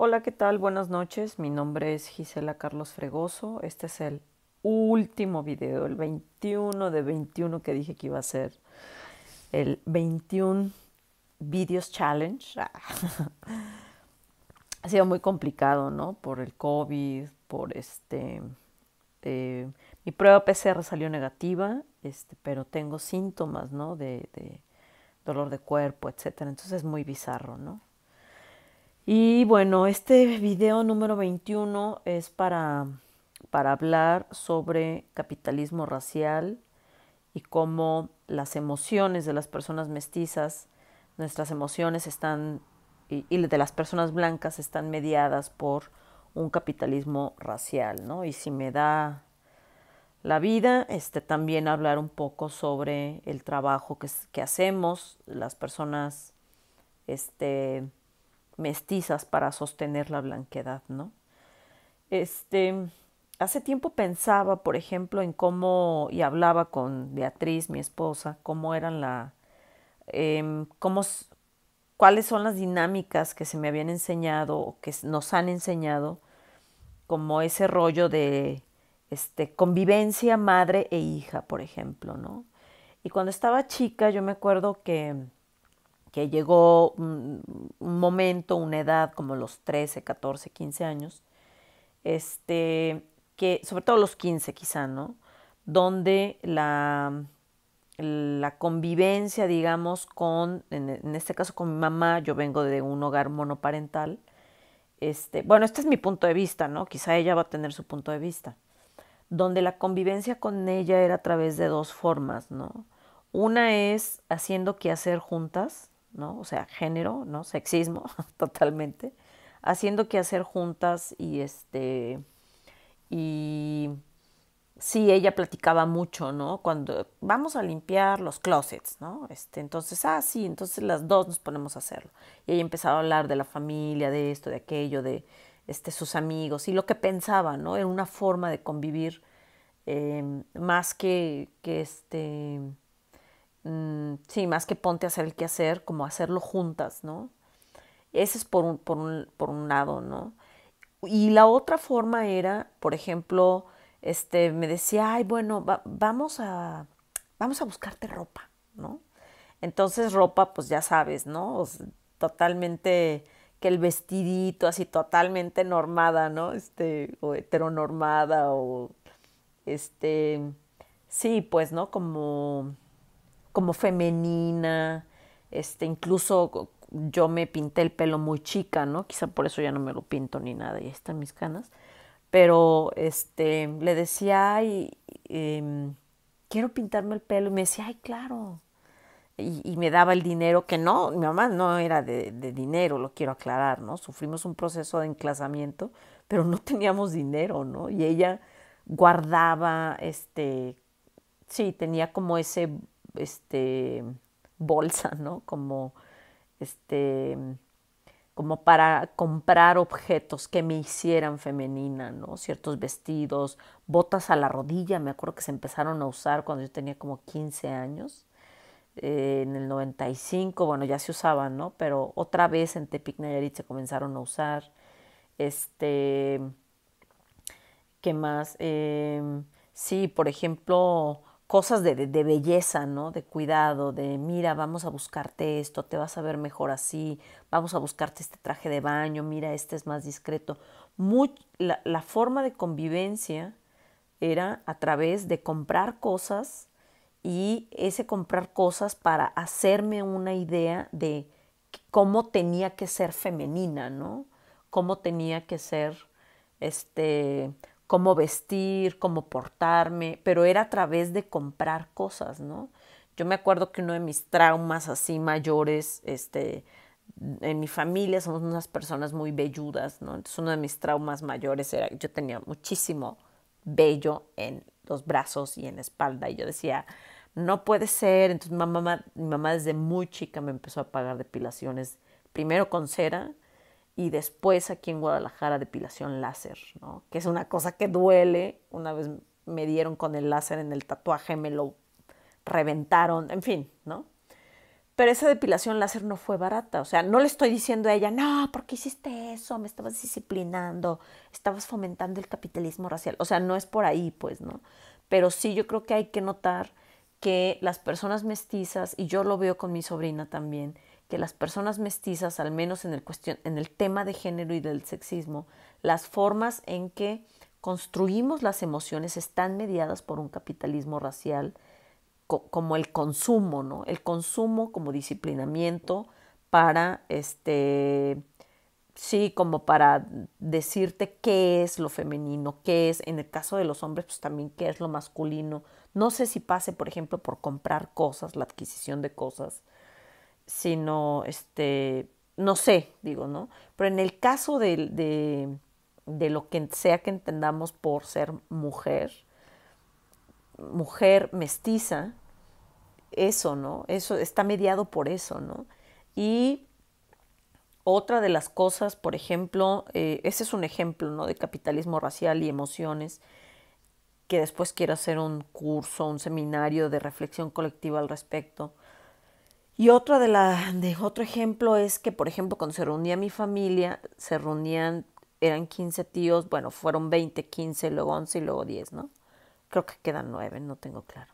Hola, ¿qué tal? Buenas noches. Mi nombre es Gisela Carlos Fregoso. Este es el último video, el 21 de 21 que dije que iba a ser. El 21 Videos Challenge. ha sido muy complicado, ¿no? Por el COVID, por este... Eh, mi prueba PCR salió negativa, este, pero tengo síntomas, ¿no? De, de dolor de cuerpo, etcétera. Entonces es muy bizarro, ¿no? Y bueno, este video número 21 es para, para hablar sobre capitalismo racial y cómo las emociones de las personas mestizas, nuestras emociones están, y, de las personas blancas están mediadas por un capitalismo racial, ¿no? Y si me da la vida, este, también hablar un poco sobre el trabajo que, que hacemos, las personas, este, mestizas para sostener la blanquedad, ¿no? Este, hace tiempo pensaba, por ejemplo, en cómo, y hablaba con Beatriz, mi esposa, cómo eran la, em, cómo, cuáles son las dinámicas que se me habían enseñado o que nos han enseñado, como ese rollo de este, convivencia madre e hija, por ejemplo, ¿no? Y cuando estaba chica, yo me acuerdo que que llegó un, momento, una edad como los 13, 14, 15 años, este, que, sobre todo los 15 quizá, ¿no? Donde la, la convivencia, digamos, con, en, este caso con mi mamá, yo vengo de un hogar monoparental, este, bueno, este es mi punto de vista, ¿no? Quizá ella va a tener su punto de vista, donde la convivencia con ella era a través de dos formas, ¿no? Una es haciendo hacer juntas, ¿no? O sea, género, ¿no? Sexismo, totalmente. Haciendo que hacer juntas y este. Y sí, ella platicaba mucho, ¿no? Cuando vamos a limpiar los closets, ¿no? Este, entonces, ah, sí, entonces las dos nos ponemos a hacerlo. Y ella empezaba a hablar de la familia, de esto, de aquello, de este, sus amigos y lo que pensaba, ¿no? Era una forma de convivir eh, más que, que este Mm, sí, más que ponte a hacer el quehacer, como hacerlo juntas, ¿no? Ese es por un, por lado, ¿no? Y la otra forma era, por ejemplo, este, me decía, ay, bueno, vamos, a, vamos a buscarte ropa, ¿no? Entonces ropa, pues ya sabes, ¿no? totalmente que el vestidito así totalmente normada, ¿no? Este, o heteronormada, o este, sí, pues, ¿no? Como como femenina, este, incluso yo me pinté el pelo muy chica, ¿no? Quizá por eso ya no me lo pinto ni nada, y están mis canas. Pero este, le decía, ay, em, quiero pintarme el pelo, y me decía, ay, claro. Y, me daba el dinero que no, mi mamá no era de, de dinero, lo quiero aclarar, ¿no? Sufrimos un proceso de enclasamiento, pero no teníamos dinero, ¿no? Y ella guardaba, este, sí, tenía como ese este, bolsa, ¿no? Como, este, como para comprar objetos que me hicieran femenina, ¿no? Ciertos vestidos, botas a la rodilla, me acuerdo que se empezaron a usar cuando yo tenía como 15 años. Eh, en el 95, bueno, ya se usaban, ¿no? Pero otra vez en Tepic Nayarit se comenzaron a usar. Este, ¿qué más? Em, sí, por ejemplo, cosas de, belleza, ¿no? De cuidado, de mira, vamos a buscarte esto, te vas a ver mejor así, vamos a buscarte este traje de baño, mira, este es más discreto. la, la, forma de convivencia era a través de comprar cosas y ese comprar cosas para hacerme una idea de cómo tenía que ser femenina, ¿no? Cómo tenía que ser, este, cómo vestir, cómo portarme, pero era a través de comprar cosas, ¿no? Yo me acuerdo que uno de mis traumas así mayores, este, en mi familia somos unas personas muy velludas, ¿no? Entonces uno de mis traumas mayores era que yo tenía muchísimo vello en los brazos y en la espalda y yo decía, no puede ser. Entonces mamá, mi mamá desde muy chica me empezó a pagar depilaciones, primero con cera y después aquí en Guadalajara depilación láser, ¿no? que es una cosa que duele. Una vez me dieron con el láser en el tatuaje, me lo reventaron, en fin, ¿no? Pero esa depilación láser no fue barata. O sea, no le estoy diciendo a ella, no, ¿por qué hiciste eso? Me estabas disciplinando, estabas fomentando el capitalismo racial. O sea, no es por ahí, pues, ¿no? Pero sí yo creo que hay que notar que las personas mestizas, y yo lo veo con mi sobrina también, que las personas mestizas, al menos en el, cuestión, en el tema de género y del sexismo, las formas en que construimos las emociones están mediadas por un capitalismo racial como el consumo, ¿no? El consumo como disciplinamiento para, este, sí, como para decirte qué es lo femenino, qué es, en el caso de los hombres, pues también qué es lo masculino. No sé si pase, por ejemplo, por comprar cosas, la adquisición de cosas, sino, este, no sé, digo, ¿no? Pero en el caso de, de, de lo que sea que entendamos por ser mujer, mujer mestiza, eso, ¿no? Eso está mediado por eso, ¿no? Y otra de las cosas, por ejemplo, eh, ese es un ejemplo, ¿no? De capitalismo racial y emociones, que después quiero hacer un curso, un seminario de reflexión colectiva al respecto. Y otro, de la, de otro ejemplo es que, por ejemplo, cuando se reunía mi familia, se reunían, eran 15 tíos, bueno, fueron 20, 15, luego 11 y luego 10, ¿no? Creo que quedan 9, no tengo claro.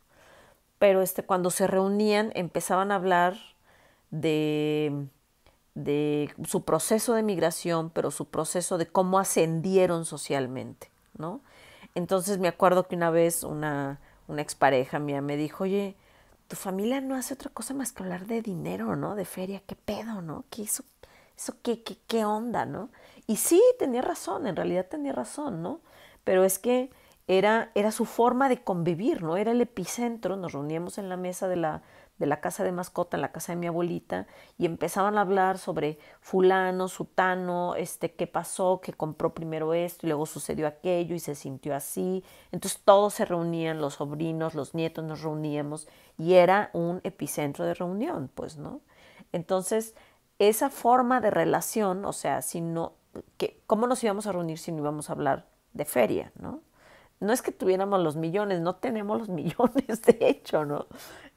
Pero este, cuando se reunían empezaban a hablar de, de su proceso de migración, pero su proceso de cómo ascendieron socialmente, ¿no? Entonces me acuerdo que una vez una, una expareja mía me dijo, oye, familia no hace otra cosa más que hablar de dinero, ¿no? De feria, qué pedo, ¿no? ¿Qué hizo? ¿Eso qué, qué, qué onda, no? Y sí, tenía razón, en realidad tenía razón, ¿no? Pero es que era, era su forma de convivir, ¿no? Era el epicentro, nos reuníamos en la mesa de la, de la casa de mascota en la casa de mi abuelita y empezaban a hablar sobre fulano, sutano, este, qué pasó, que compró primero esto y luego sucedió aquello y se sintió así. Entonces todos se reunían, los sobrinos, los nietos nos reuníamos y era un epicentro de reunión, pues, ¿no? Entonces, esa forma de relación, o sea, si no, que, ¿cómo nos íbamos a reunir si no íbamos a hablar de feria, ¿no? no es que tuviéramos los millones, no tenemos los millones, de hecho, ¿no?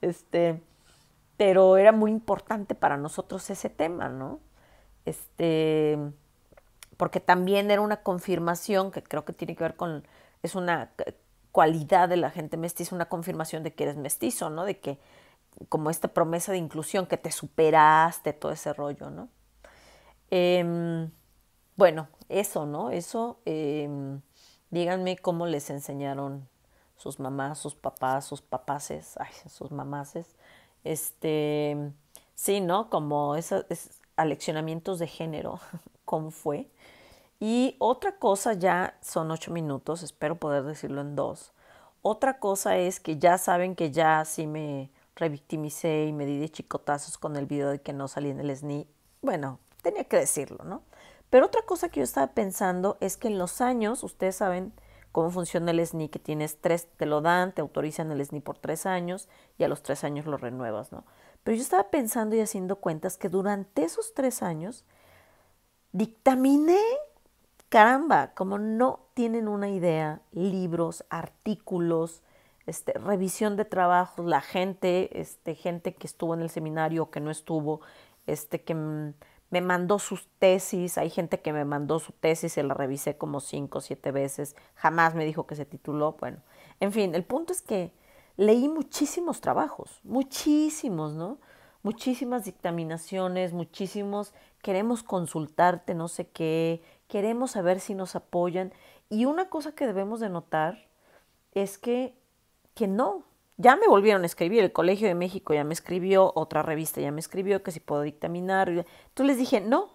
Este, pero era muy importante para nosotros ese tema, ¿no? Este, porque también era una confirmación que creo que tiene que ver con, es una cualidad de la gente mestiza, una confirmación de que eres mestizo, ¿no? De que, como esta promesa de inclusión, que te superaste, todo ese rollo, ¿no? Em, bueno, eso, ¿no? Eso. Em, Díganme cómo les enseñaron sus mamás, sus papás, sus papaces, ay, sus mamaces. Este, sí, ¿no? Como esos aleccionamientos de género, cómo fue. Y otra cosa ya, son ocho minutos, espero poder decirlo en dos. Otra cosa es que ya saben que ya sí me revictimicé y me di de chicotazos con el video de que no salí en el SNI. Bueno, tenía que decirlo, ¿no? Pero otra cosa que yo estaba pensando es que en los años, ustedes saben cómo funciona el SNI, que tienes tres, te lo dan, te autorizan el SNI por tres años y a los tres años lo renuevas, ¿no? Pero yo estaba pensando y haciendo cuentas que durante esos tres años dictaminé, caramba, como no tienen una idea, libros, artículos, este, revisión de trabajos, la gente, este, gente que estuvo en el seminario, o que no estuvo, este, que mm, me mandó sus tesis, hay gente que me mandó su tesis, se la revisé como cinco o siete veces, jamás me dijo que se tituló, bueno, en fin, el punto es que leí muchísimos trabajos, muchísimos, ¿no? Muchísimas dictaminaciones, muchísimos, queremos consultarte, no sé qué, queremos saber si nos apoyan. Y una cosa que debemos de notar es que, que no, ya me volvieron a escribir, el Colegio de México ya me escribió, otra revista ya me escribió que si puedo dictaminar. Entonces les dije, no.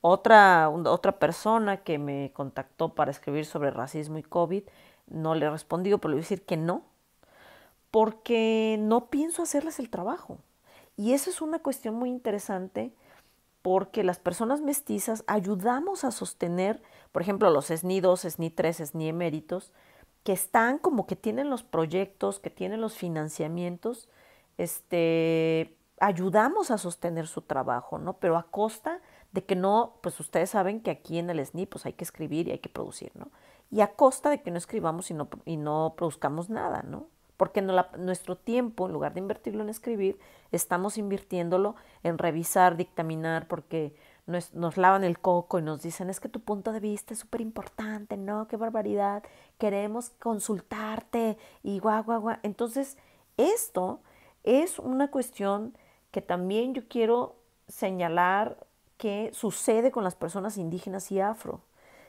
Otra, otra persona que me contactó para escribir sobre racismo y COVID, no le he respondido, pero le voy a decir que no, porque no pienso hacerles el trabajo. Y eso es una cuestión muy interesante porque las personas mestizas ayudamos a sostener, por ejemplo, los SNI 2, SNI 3, SNI eméritos, que están como que tienen los proyectos, que tienen los financiamientos, este, ayudamos a sostener su trabajo, ¿no? Pero a costa de que no, pues ustedes saben que aquí en el SNI pues hay que escribir y hay que producir, ¿no? Y a costa de que no escribamos y no, y no produzcamos nada, ¿no? Porque nuestro tiempo, en lugar de invertirlo en escribir, estamos invirtiéndolo en revisar, dictaminar, porque nos, lavan el coco y nos dicen, es que tu punto de vista es súper importante, ¿no? Qué barbaridad, queremos consultarte y guau, guau, guau. Entonces, esto es una cuestión que también yo quiero señalar que sucede con las personas indígenas y afro.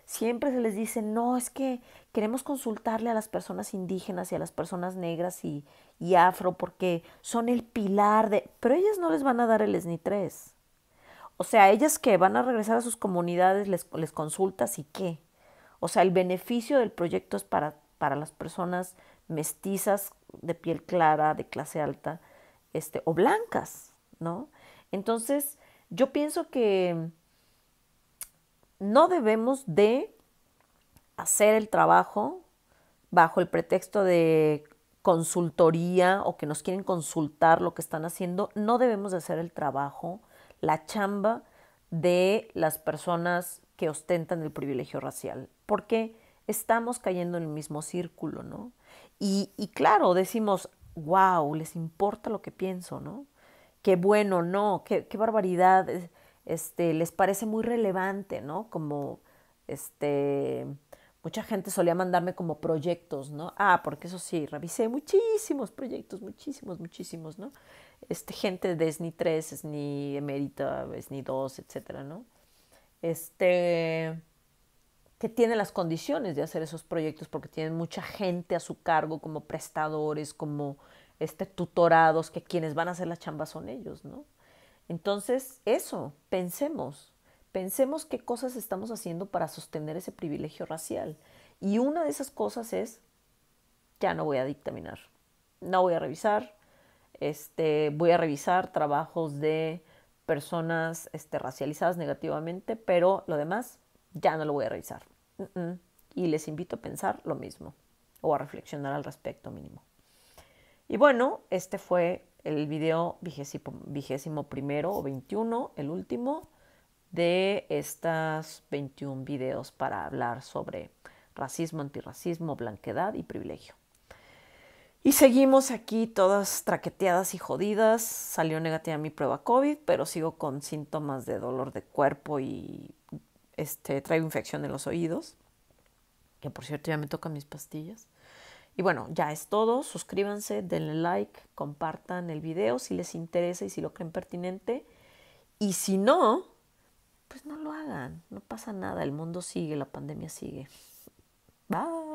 Siempre se les dice, no, es que queremos consultarle a las personas indígenas y a las personas negras y, y afro porque son el pilar de... Pero ellas no les van a dar el SNI 3. O sea, ellas que van a regresar a sus comunidades, les, les consultas y qué. O sea, el beneficio del proyecto es para, para las personas mestizas, de piel clara, de clase alta, este, o blancas, ¿no? Entonces, yo pienso que no debemos de hacer el trabajo bajo el pretexto de consultoría o que nos quieren consultar lo que están haciendo, no debemos de hacer el trabajo la chamba de las personas que ostentan el privilegio racial, porque estamos cayendo en el mismo círculo, ¿no? Y, claro, decimos, wow, les importa lo que pienso, ¿no? Qué bueno, no, qué, barbaridad, este, les parece muy relevante, ¿no? Como, este, mucha gente solía mandarme como proyectos, ¿no? Ah, porque eso sí, revisé muchísimos proyectos, muchísimos, muchísimos, ¿no? este, gente de SNI 3, SNI Emerita, SNI 2, etcétera, ¿no? Este, que tiene las condiciones de hacer esos proyectos porque tienen mucha gente a su cargo como prestadores, como este, tutorados, que quienes van a hacer la chamba son ellos, ¿no? Entonces, eso, pensemos, pensemos qué cosas estamos haciendo para sostener ese privilegio racial. Y una de esas cosas es, ya no voy a dictaminar, no voy a revisar, este, voy a revisar trabajos de personas este, racializadas negativamente, pero lo demás ya no lo voy a revisar. Y les invito a pensar lo mismo o a reflexionar al respecto mínimo. Y bueno, este fue el video vigésimo, primero o 21, el último de estas 21 videos para hablar sobre racismo, antirracismo, blanquedad y privilegio. Y seguimos aquí todas traqueteadas y jodidas. Salió negativa mi prueba COVID, pero sigo con síntomas de dolor de cuerpo y este, traigo infección en los oídos. Que por cierto ya me tocan mis pastillas. Y bueno, ya es todo. Suscríbanse, denle like, compartan el video si les interesa y si lo creen pertinente. Y si no, pues no lo hagan. No pasa nada. El mundo sigue, la pandemia sigue. Bye.